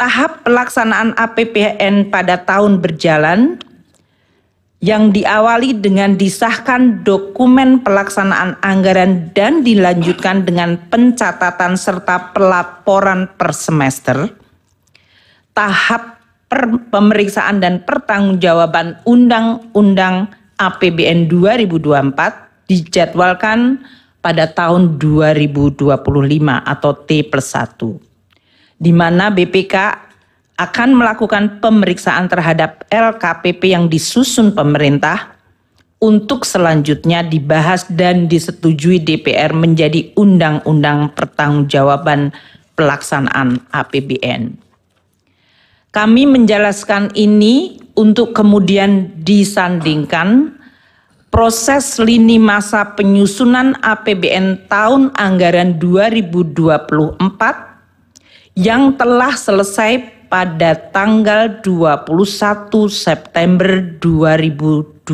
tahap pelaksanaan APBN pada tahun berjalan yang diawali dengan disahkan dokumen pelaksanaan anggaran dan dilanjutkan dengan pencatatan serta pelaporan per semester. Tahap per pemeriksaan dan pertanggungjawaban Undang-Undang APBN 2024 dijadwalkan pada tahun 2025 atau T plus 1 di mana BPK akan melakukan pemeriksaan terhadap LKPP yang disusun pemerintah untuk selanjutnya dibahas dan disetujui DPR menjadi undang-undang pertanggungjawaban pelaksanaan APBN. Kami menjelaskan ini untuk kemudian disandingkan proses lini masa penyusunan APBN tahun anggaran 2024 yang telah selesai pada tanggal 21 September 2023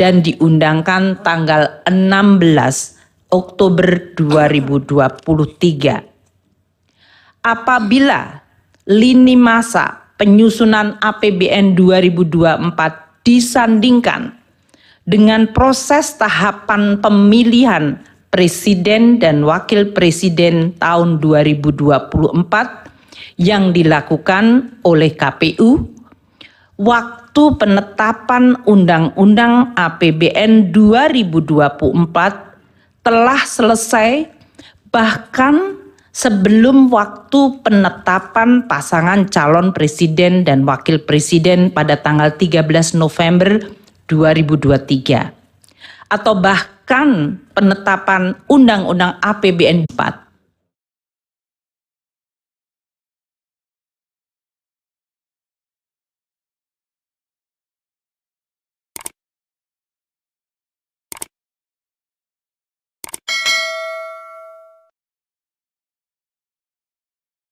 dan diundangkan tanggal 16 Oktober 2023. Apabila lini masa penyusunan APBN 2024 disandingkan dengan proses tahapan pemilihan Presiden dan Wakil Presiden tahun 2024 yang dilakukan oleh KPU waktu penetapan Undang-Undang APBN 2024 telah selesai bahkan sebelum waktu penetapan pasangan calon presiden dan wakil presiden pada tanggal 13 November 2023 atau bahkan bahkan penetapan Undang-Undang APBN 4